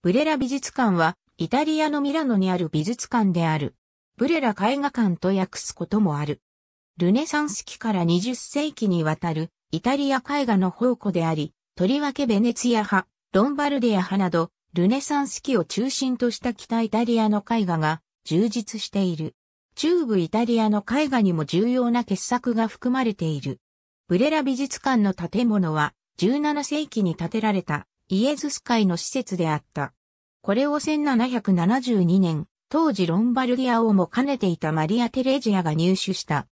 ブレラ美術館は、イタリアのミラノにある美術館である。ブレラ絵画館と訳すこともある。ルネサンス期から20世紀にわたる、イタリア絵画の宝庫であり、とりわけベネツィア派、ロンバルディア派など、ルネサンス期を中心とした北イタリアの絵画が充実している。中部イタリアの絵画にも重要な傑作が含まれている。ブレラ美術館の建物は17世紀に建てられたイエズス会の施設であった。これを1772年、当時ロンバルディア王も兼ねていたマリア・テレジアが入手した。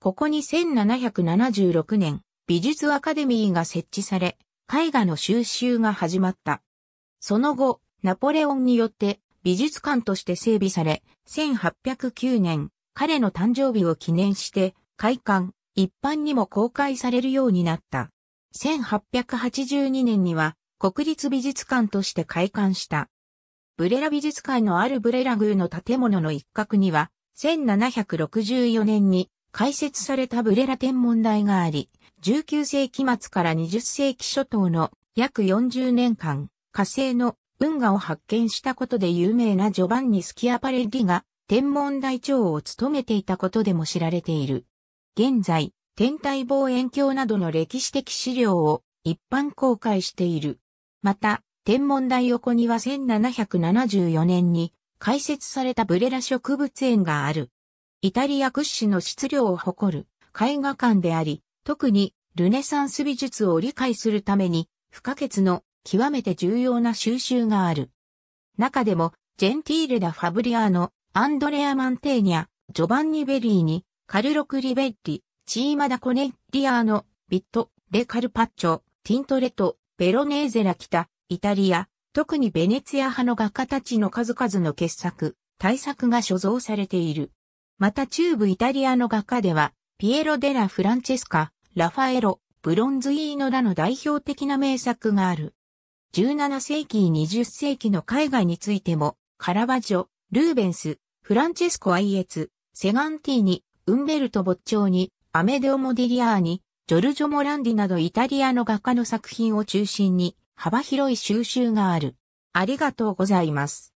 ここに1776年、美術アカデミーが設置され、絵画の収集が始まった。その後、ナポレオンによって美術館として整備され、1809年、彼の誕生日を記念して、開館、一般にも公開されるようになった。1882年には、国立美術館として開館した。ブレラ美術館のあるブレラ宮の建物の一角には、1764年に開設されたブレラ天文台があり、19世紀末から20世紀初頭の約40年間、火星の運河を発見したことで有名なジョバンニ・スキアパレッリが天文台長を務めていたことでも知られている。現在、天体望遠鏡などの歴史的資料を一般公開している。また、天文台横には1774年に開設されたブレラ植物園がある。イタリア屈指の質量を誇る絵画館であり、特にルネサンス美術を理解するために不可欠の極めて重要な収集がある。中でも、ジェンティール・ダ・ファブリアーノ、アンドレア・マンテーニャ、ジョバンニ・ベリーニ、カルロ・クリベッリ、チーマダ・コネッリアーノ、ビット、レ・カルパッチョ、ティントレト、ベロネーゼラ・キタ、イタリア、特にベネツィア派の画家たちの数々の傑作、大作が所蔵されている。また中部イタリアの画家では、ピエロ・デラ・フランチェスカ、ラファエロ、ブロンズイーノらの代表的な名作がある。17世紀20世紀の海外についても、カラバジョ、ルーベンス、フランチェスコ・アイエツ、セガンティーニ、ウンベルト・ボッチョーニ、アメデオ・モディリアーニ、ジョルジョ・モランディなどイタリアの画家の作品を中心に、幅広い収集がある。ありがとうございます。